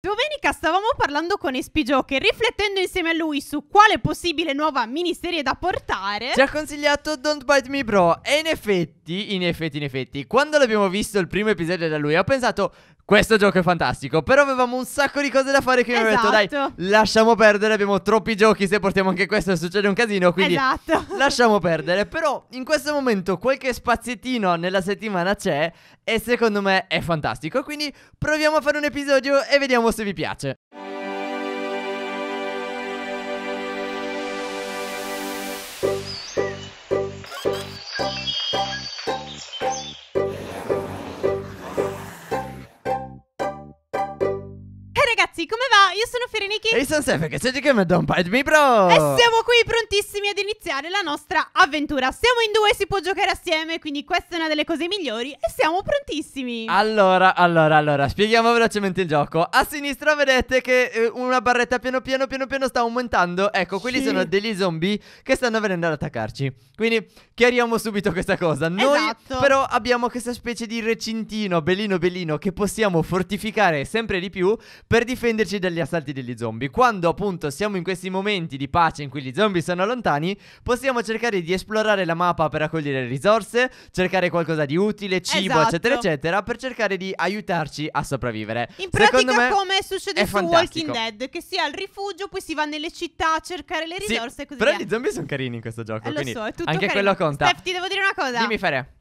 Domenica stavamo parlando con SP Joker, riflettendo insieme a lui su quale possibile nuova miniserie da portare. Ci ha consigliato Don't Bite Me Bro e in effetti, in effetti, in effetti, quando l'abbiamo visto il primo episodio da lui ho pensato questo gioco è fantastico, però avevamo un sacco di cose da fare che esatto. abbiamo detto dai, esatto. lasciamo perdere, abbiamo troppi giochi, se portiamo anche questo succede un casino, quindi esatto. lasciamo perdere, però in questo momento qualche spaziettino nella settimana c'è e secondo me è fantastico, quindi proviamo a fare un episodio e vediamo se vi piace. io sono Fereniki. E io sono Sefe, che sei di Game Don't Bite Me Bro. E siamo qui prontissimi ad iniziare la nostra avventura. Siamo in due, si può giocare assieme, quindi questa è una delle cose migliori. E siamo prontissimi. Allora, allora, allora, spieghiamo velocemente il gioco. A sinistra vedete che eh, una barretta piano piano piano piano sta aumentando. Ecco, quelli sì. sono degli zombie che stanno venendo ad attaccarci. Quindi chiariamo subito questa cosa. Noi esatto. però abbiamo questa specie di recintino bellino bellino che possiamo fortificare sempre di più per difenderci dagli assassini assalti degli zombie. Quando appunto siamo in questi momenti di pace in cui gli zombie sono lontani, possiamo cercare di esplorare la mappa per raccogliere risorse, cercare qualcosa di utile, cibo, esatto. eccetera, eccetera, per cercare di aiutarci a sopravvivere. In pratica, me, come succede su fantastico. Walking Dead, che si ha il rifugio, poi si va nelle città a cercare le risorse sì, così però via. gli zombie sono carini in questo gioco. Eh, quindi so, anche carino. quello conta. Steph, ti devo dire una cosa. Dimmi, Fere.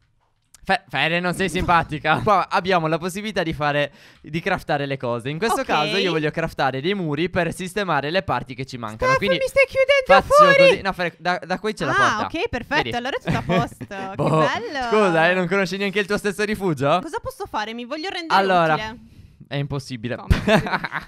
Fe Fede non sei simpatica Qua abbiamo la possibilità di fare Di craftare le cose In questo okay. caso io voglio craftare dei muri Per sistemare le parti che ci mancano Steph, Quindi mi stai chiudendo fuori così. No Fede da, da qui c'è ah, la porta Ah ok perfetto Vedi. Allora è tutto a posto boh. Che bello Scusa eh non conosci neanche il tuo stesso rifugio Cosa posso fare? Mi voglio rendere allora, utile È impossibile Come?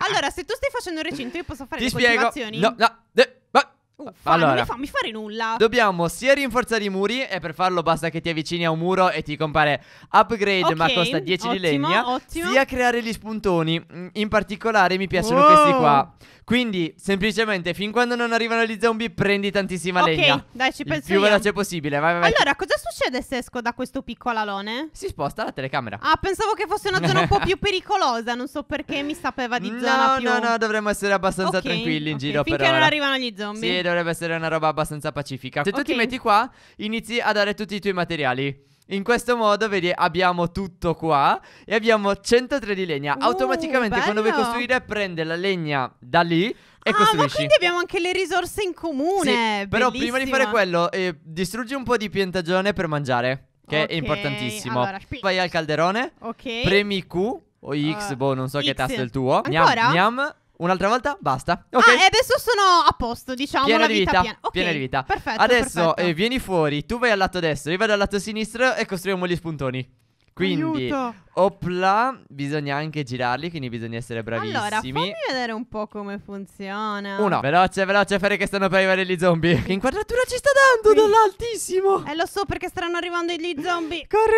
allora, se tu stai facendo un recinto, io posso fare Ti le spiego. coltivazioni? No, no, eh, ma Uffa, uh, allora, non mi fammi fare nulla. Dobbiamo sia rinforzare i muri e per farlo basta che ti avvicini a un muro e ti compare upgrade okay, ma costa 10 ottimo, di legna, ottimo. sia creare gli spuntoni. Mm, in particolare mi piacciono wow. questi qua. Quindi, semplicemente, fin quando non arrivano gli zombie, prendi tantissima legna. Ok, dai, ci penso. Il più io. veloce possibile. Vai, vai, vai. Allora, cosa succede se esco da questo piccolo alone? Si sposta la telecamera. Ah, pensavo che fosse una zona un po' più pericolosa. Non so perché mi sapeva di no, zona. Più... No, no, no, dovremmo essere abbastanza okay, tranquilli in okay. giro. Finché non ora. arrivano gli zombie. Sì, dovrebbe essere una roba abbastanza pacifica. Se tu ti metti qua, inizi a dare tutti i tuoi materiali. In questo modo, vedi, abbiamo tutto qua e abbiamo 103 di legna. Uh, Automaticamente bello. quando vuoi costruire prende la legna da lì e ah, costruisci. quindi abbiamo anche le risorse in comune. Sì, però prima di fare quello, eh, distruggi un po' di piantagione per mangiare. Che okay. è importantissimo. Allora, Vai al calderone. Ok. Premi Q o X, uh, boh, non so X. che tasto è il tuo. Ancora? Gnam, gnam. Un'altra volta? Basta. Ah, okay. Ah, e adesso sono a posto, diciamo. Piena la di vita. Piena. Okay. piena di vita. Perfetto. Adesso perfetto. Eh, vieni fuori, tu vai al lato destro, io vado al lato sinistro e costruiamo gli spuntoni. Quindi, opla, bisogna anche girarli, quindi bisogna essere bravissimi. Allora, fammi vedere un po' come funziona. Uno, veloce, veloce, fare che stanno per arrivare gli zombie. Che inquadratura ci sta dando sì. dall'altissimo? Eh, lo so perché stanno arrivando gli zombie. Corri,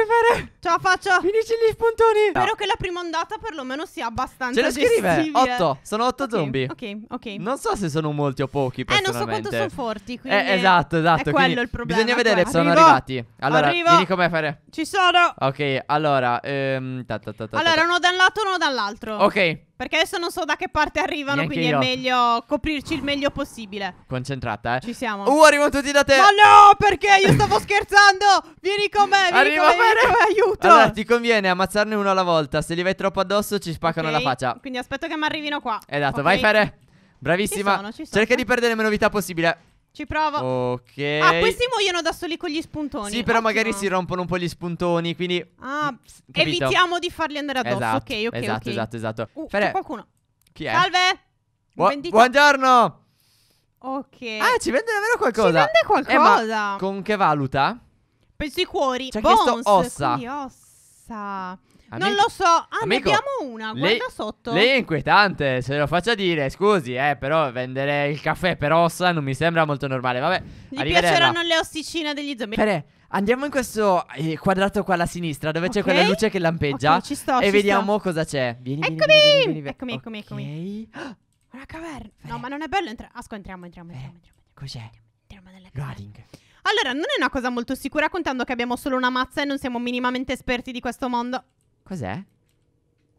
fare. Ce la faccio. Finisci gli spuntoni. Spero che la prima ondata perlomeno sia abbastanza Ce lo scrive. 8, sono 8 okay. zombie. Ok, ok. Non so se sono molti o pochi, Eh, non so quanto sono forti, eh, quindi... Eh, esatto, esatto. È quello quindi il problema. Bisogna vedere, se sono arrivati. Allora, Arrivo. vieni com'è fare. Ci sono. Ok, allora, ehm, ta, ta, ta, allora uno da un lato uno dall'altro. Ok. Perché adesso non so da che parte arrivano, Neanche quindi io. è meglio coprirci il meglio possibile. Concentrata, eh. Ci siamo. Uh, arrivano tutti da te. Ma no, perché io stavo scherzando. Vieni con me, vieni Arrivo con me, vieni con me, aiuto. Allora, ti conviene ammazzarne uno alla volta. Se li vai troppo addosso ci spaccano okay. la faccia. Quindi aspetto che mi arrivino qua. Esatto, okay. vai Fere. Bravissima. Ci sono, ci sono. Cerca di perdere meno vita possibile. Ci provo. Ok. Ah, questi muoiono da soli con gli spuntoni. Sì, però Ottimo. magari si rompono un po' gli spuntoni, quindi... Ah, mm, capito? evitiamo di farli andare addosso. Esatto, ok, ok, esatto, okay. esatto, esatto. Uh, c'è qualcuno. Chi è? Salve. Bu buongiorno. Ok. Ah, ci vende davvero qualcosa? Ci vende qualcosa. Eh, con che valuta? Penso i cuori. C'è Bones, chiesto ossa. Quindi ossa. Amico, non lo so. Ah, ne abbiamo una. Guarda lei, sotto. Lei è inquietante, se lo faccia dire. Scusi, eh, però vendere il caffè per ossa non mi sembra molto normale. Vabbè. Gli piaceranno le ossicine degli zombie. Pere, andiamo in questo eh, quadrato qua alla sinistra, dove okay. c'è quella luce che lampeggia. Okay, ci sto, e ci vediamo sto. cosa c'è. Vieni, eccomi! Vieni, vieni, eccomi, eccomi, eccomi. Okay. Oh, una caverna. No, ma non è bello entrare. Asco, ah, entriamo, entriamo, entriamo, entriamo. Cos'è? Entriamo nella caverna. Allora, non è una cosa molto sicura contando che abbiamo solo una mazza e non siamo minimamente esperti di questo mondo. Cos'è?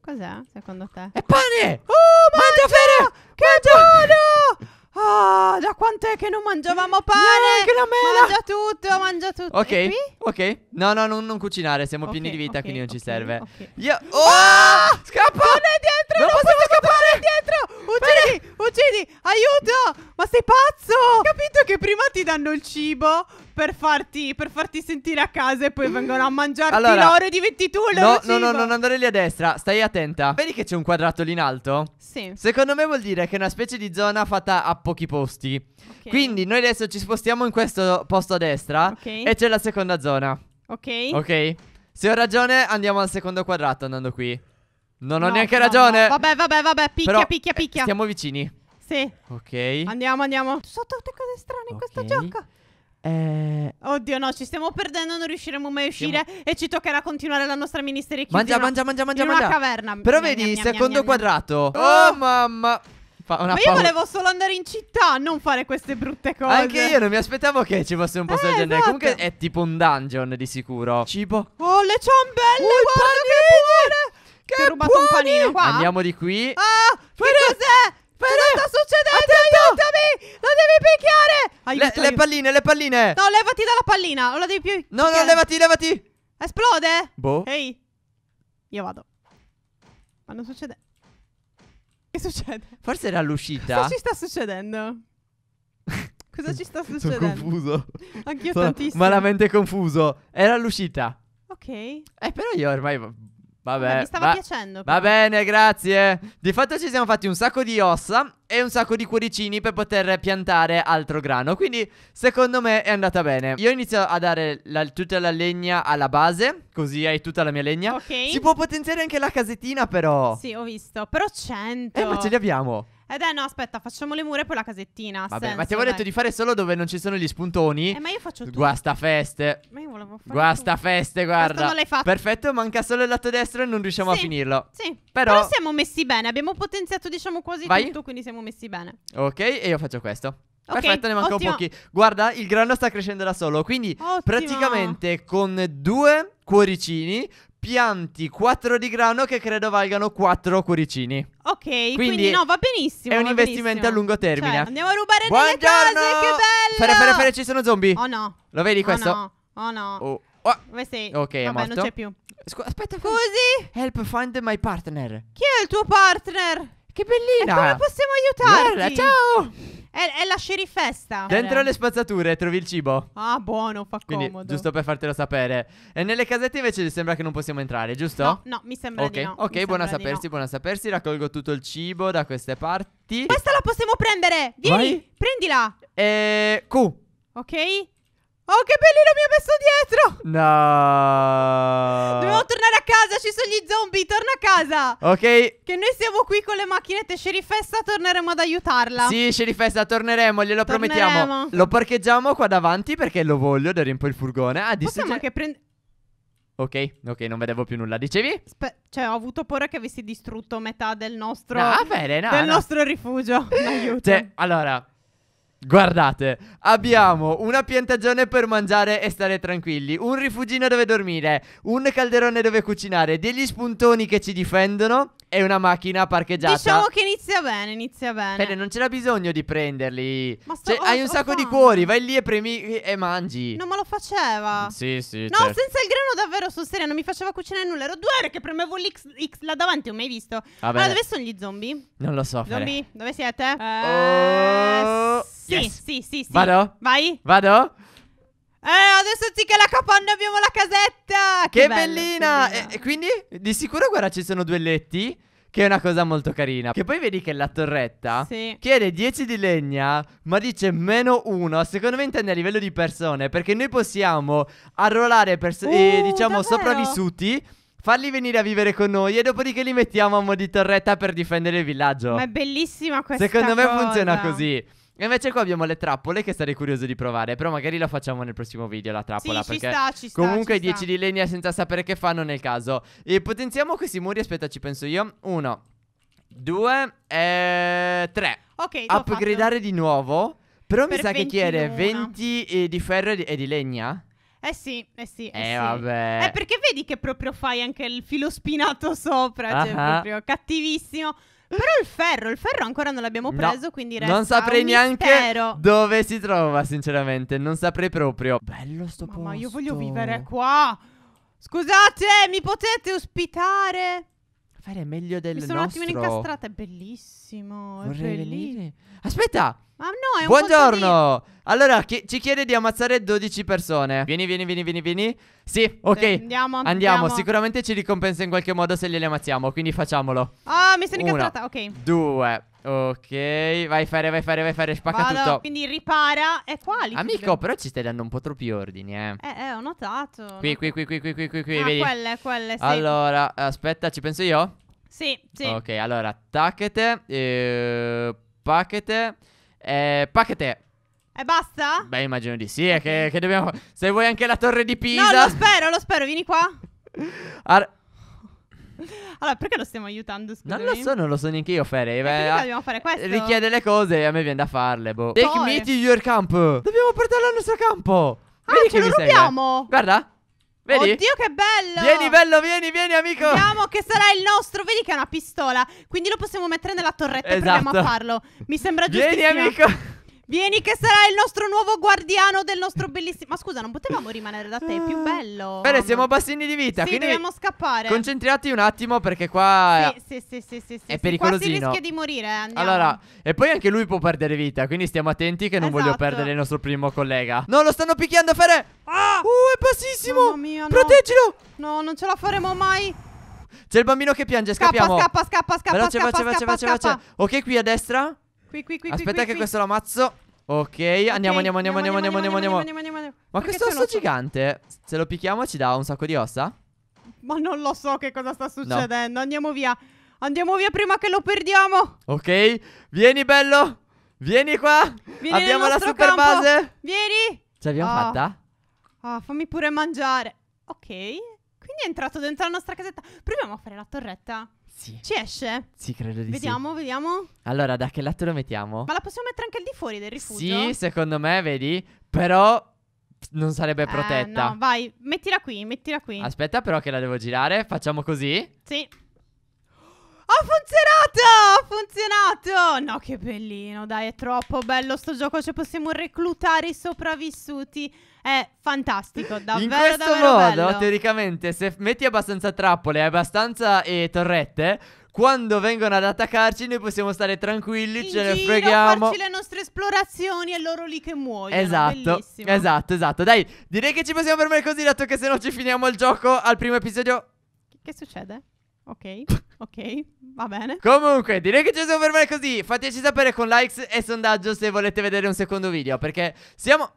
Cos'è secondo te? È pane! Oh, mangia fere! Che buono! Ah, oh, da quant'è che non mangiavamo pane? Che la mela! Mangia tutto, mangia tutto. Ok, ok. No, no, non, non cucinare, siamo okay, pieni di vita, okay, quindi non ci okay, serve. Io... Ah! Oh! Ah! Scappa! Non è dietro! Non, non posso scappare! dietro! Uccidi! Uccidi! Aiuto! Ma sei pazzo! Ho capito che prima ti danno il cibo, per farti, per farti sentire a casa e poi vengono a mangiarti allora, l'oro e diventi tu il loro no, No, no, non andare lì a destra, stai attenta. Vedi che c'è un quadrato lì in alto? Sì. Secondo me vuol dire che è una specie di zona fatta a pochi posti. Okay. Quindi noi adesso ci spostiamo in questo posto a destra okay. e c'è la seconda zona. Ok. Ok. Se ho ragione andiamo al secondo quadrato andando qui. Non no, ho neanche no, ragione. No. Vabbè, vabbè, vabbè, picchia, Però, picchia, eh, picchia. Eh, siamo vicini. Sì. Ok. Andiamo, andiamo. Sono tutte cose strane okay. in questo gioco. Eh... Oddio, no, ci stiamo perdendo, non riusciremo mai a uscire Siamo... e ci toccherà continuare la nostra miniserie chiusa. Mangia, mangia, mangia, mangia, mangia. caverna. Però mia, vedi, mia, mia, secondo quadrato. Oh, oh mamma. Ma io volevo solo andare in città, non fare queste brutte cose. Anche io non mi aspettavo che ci fosse un posto eh, del genere. Esatto. Comunque è tipo un dungeon di sicuro. Cibo. Oh, le ciambelle, Ui, guarda che buone! Che ho rubato buoni! un panino qua. Andiamo di qui. Ah, che cos'è? Cosa sta succedendo? Attento! Aiutami! La devi picchiare! Aiuto, le, le, palline, le palline! No, levati dalla pallina! Non la devi più. No, picchiare. no, levati, levati! Esplode? Boh. Ehi. Io vado. Ma non succede. Che succede? Forse era l'uscita. Cosa ci sta succedendo? Cosa ci sta succedendo? Sono confuso. Anch'io tantissimo. Malamente confuso. Era l'uscita. Ok. Eh, però io ormai Vabbè, mi stava va- piacendo. Però. Va bene, grazie. Di fatto ci siamo fatti un sacco di ossa e un sacco di cuoricini per poter piantare altro grano. Quindi, secondo me è andata bene. Io inizio a dare la, tutta la legna alla base, così hai tutta la mia legna. Ok. Si può potenziare anche la casettina, però. Sì, ho visto. Però 100. Eh, ma ce li abbiamo. Eh dai, no, aspetta, facciamo le mura e poi la casettina. Vabbè, senso, ma ti avevo detto di fare solo dove non ci sono gli spuntoni. Eh, ma io faccio tutto. Guasta feste. Ma io volevo fare. Guastafeste, guarda. Questo non l'hai fatto. Perfetto, manca solo il lato destro e non riusciamo sì, a finirlo. Sì. Però... Però... siamo messi bene. Abbiamo potenziato, diciamo, quasi Vai. tutto, quindi siamo messi bene. Ok, e io faccio questo. Okay, Perfetto, ne mancano pochi. Guarda, il grano sta crescendo da solo. Quindi, ottimo. praticamente con due cuoricini pianti quattro di grano che credo valgano quattro cuoricini quindi, quindi, no, va benissimo. È un investimento benissimo. a lungo termine. Cioè, andiamo a rubare Buongiorno! delle case, che bello! Fare, fare, fare, ci sono zombie. Oh no. Lo vedi oh questo? no. Oh no. Oh. Oh. Sei? Ok, Vabbè, è morto. non c'è più. Scusa, aspetta, Scusi. Help find my partner. Chi è il tuo partner? Che bellina! E come possiamo aiutarti? Guarda, ciao! È, è la sceriffesta. Dentro eh. le spazzature trovi il cibo. Ah, buono, fa Quindi, comodo. Giusto per fartelo sapere. E nelle casette invece sembra che non possiamo entrare, giusto? No, no mi sembra okay. di no. Ok, mi buona sapersi, no. buona sapersi. Raccolgo tutto il cibo da queste parti. Questa la possiamo prendere! Vieni, Vai. prendila! E... Eh, Q. Ok? Oh, che bellino mi ha messo dietro! No! Dobbiamo tornare a casa, ci sono gli zombie, torna a casa! Ok. Che noi siamo qui con le macchinette, Sherifesta, torneremo ad aiutarla. Sì, Sherifesta, torneremo, glielo torneremo. promettiamo. Lo parcheggiamo qua davanti perché lo voglio, da riempire il furgone. Ah, di Possiamo anche prendere... Ok, ok, non vedevo più nulla. Dicevi? Spe cioè, ho avuto paura che avessi distrutto metà del nostro. Ah, bene, no, del no. nostro rifugio. Aiuto. Cioè, allora, Guardate, abbiamo una piantagione per mangiare e stare tranquilli, un rifugino dove dormire, un calderone dove cucinare, degli spuntoni che ci difendono e una macchina parcheggiata. Diciamo che inizia bene, inizia bene. Bene, non c'era bisogno di prenderli. Ma sto, cioè, ho, hai un sacco di cuori, vai lì e premi e mangi. No, ma lo faceva. Sì, sì. No, certo. senza il grano davvero sul seria, non mi faceva cucinare nulla. Ero due ore che premevo l'X là davanti, ho mai visto. Vabbè. Ah, allora, dove sono gli zombie? Non lo so. Zombie, fare. dove siete? Oh. Eh, oh. Sì, yes. sì, sì, sì. Vado? Vai? Vado? Eh, adesso anziché la capanna abbiamo la casetta! Che, che bellina! e, eh, e quindi, di sicuro, guarda, ci sono due letti. Che è una cosa molto carina. Che poi vedi che la torretta sì. chiede 10 di legna, ma dice meno 1. Secondo me intende a livello di persone, perché noi possiamo arruolare, eh, uh, diciamo, davvero? sopravvissuti. Farli venire a vivere con noi e dopodiché li mettiamo a mo' di torretta per difendere il villaggio. Ma è bellissima questa cosa. Secondo me cosa. funziona così. E invece qua abbiamo le trappole che sarei curioso di provare Però magari la facciamo nel prossimo video la trappola Sì, ci sta, ci sta Comunque ci 10 sta. di legna senza sapere che fanno nel caso E potenziamo questi muri, aspetta ci penso io Uno, due e tre Ok, l'ho Upgradare di nuovo Però Per mi sa che chiede 20 di ferro e di, e di legna Eh sì, eh sì, eh, Eh sì. vabbè Eh, perché vedi che proprio fai anche il filo spinato sopra, cioè proprio cattivissimo. Però il ferro, il ferro ancora non l'abbiamo preso, no, quindi resta Non saprei neanche mistero. dove si trova, sinceramente, non saprei proprio. Bello sto Mamma, posto. Ma io voglio vivere qua. Scusate, mi potete ospitare? Fare meglio del nostro. Mi sono nostro. un attimo incastrata, è bellissimo. È Vorrei bellissimo. venire. Aspetta! Ma no, è Buongiorno! Di... Allora, chi- ci chiede di ammazzare 12 persone. Vieni, vieni, vieni, vieni, vieni. Sì, ok. Sì, andiamo, andiamo, andiamo. Sicuramente ci ricompensa in qualche modo se glieli ammazziamo, quindi facciamolo. Ah, oh, mi sono incastrata, Una, ok. Due, Ok, vai fare, vai fare, vai fare, spacca Vado, tutto quindi ripara e quali? Amico, però ci stai dando un po' troppi ordini, eh Eh, eh ho notato Qui, qui, qui, qui, qui, qui, qui, qui ah, vedi quelle, quelle, sì Allora, aspetta, ci penso io? Sì, sì Ok, allora, tacchete eh, Pacchete eh, Pacchete e basta? Beh, immagino di sì, è che, che dobbiamo... Se vuoi anche la torre di Pisa No, lo spero, lo spero, vieni qua Ar allora, perché lo stiamo aiutando? Scusami? Non lo so, non lo so neanche io, Fere. Perché eh. dobbiamo fare eh, questo? Richiede le cose e a me viene da farle, boh. Take Poi. me to your camp. Dobbiamo portarlo al nostro campo. Ah, Vedi ce lo rubiamo. Guarda. Vedi? Oddio che bello Vieni bello, vieni, vieni amico Vediamo che sarà il nostro Vedi che è una pistola Quindi lo possiamo mettere nella torretta esatto. e proviamo a farlo Mi sembra giusto Vieni amico Vieni che sarai il nostro nuovo guardiano del nostro bellissimo... Ma scusa, non potevamo rimanere da te, è più ah. bello. Bene, siamo bassini di vita, sì, dobbiamo scappare. Concentrati un attimo perché qua... Sì, sì, sì, sì, sì, È sì, pericolosino. Qua si rischia di morire, eh, andiamo. Allora, e poi anche lui può perdere vita, quindi stiamo attenti che non esatto. voglio perdere il nostro primo collega. No, lo stanno picchiando, Fere! Ah! Uh, è bassissimo! Mamma mia, no. Proteggilo! No, non ce la faremo mai. C'è il bambino che piange, scappa, scappiamo. Scappa, scappa, scappa, veloce, scappa, veloce, scappa, veloce, scappa. Ok, qui a destra. Qui, qui, qui. Aspetta, qui, che qui. questo lo ammazzo. Ok, andiamo, andiamo, andiamo, andiamo, andiamo, andiamo, andiamo. Ma questo osso gigante, se lo picchiamo, ci dà un sacco di ossa? Ma non lo so che cosa sta succedendo. No. Andiamo via. Andiamo via prima che lo perdiamo. Ok, vieni, bello. Vieni qua. Vieni abbiamo la super campo. base. Vieni. Ce l'abbiamo oh. fatta? Ah, fammi pure mangiare. Ok. Quindi è entrato dentro la nostra casetta. Proviamo a fare la torretta. Sì. Ci esce? Sì, credo di vediamo, sì. Vediamo, vediamo. Allora, da che lato lo mettiamo? Ma la possiamo mettere anche al di fuori del rifugio? Sì, secondo me, vedi? Però non sarebbe eh, protetta. Eh, no, vai, mettila qui, mettila qui. Aspetta però che la devo girare. Facciamo così? Sì. Ho funzionato! Ha funzionato! No, che bellino, dai, è troppo bello sto gioco. Cioè, possiamo reclutare i sopravvissuti. È fantastico, davvero. In questo davvero modo, bello. teoricamente, se metti abbastanza trappole e abbastanza eh, torrette, quando vengono ad attaccarci noi possiamo stare tranquilli, In ce ne freghiamo. farci le nostre esplorazioni e loro lì che muoiono. Esatto, Bellissimo. esatto, esatto. Dai, direi che ci possiamo fermare così, dato che se no ci finiamo il gioco al primo episodio. Che succede? Ok, ok, va bene. Comunque, direi che ci siamo fermati così. Fateci sapere con likes e sondaggio se volete vedere un secondo video, perché siamo...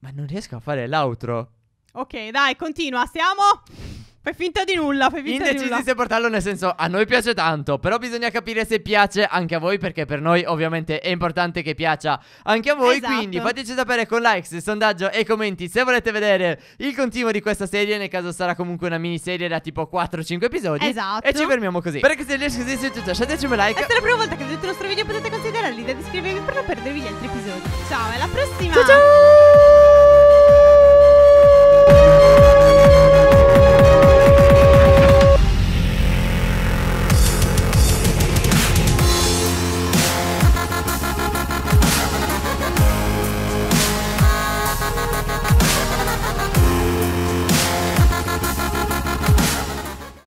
Ma non riesco a fare l'outro. Ok, dai, continua, siamo... Fai finta di nulla, fai finta Indecisi di nulla. se portarlo nel senso a noi piace tanto, però bisogna capire se piace anche a voi perché per noi ovviamente è importante che piaccia anche a voi, esatto. quindi fateci sapere con likes, sondaggio e commenti se volete vedere il continuo di questa serie, nel caso sarà comunque una miniserie da tipo 4-5 episodi Esatto. e ci fermiamo così. Perché se riesci così se lasciateci un like. Questa è la prima volta che vedete il nostro video, potete considerare l'idea di iscrivervi per non perdervi gli altri episodi. Ciao, alla prossima. Ciao ciao.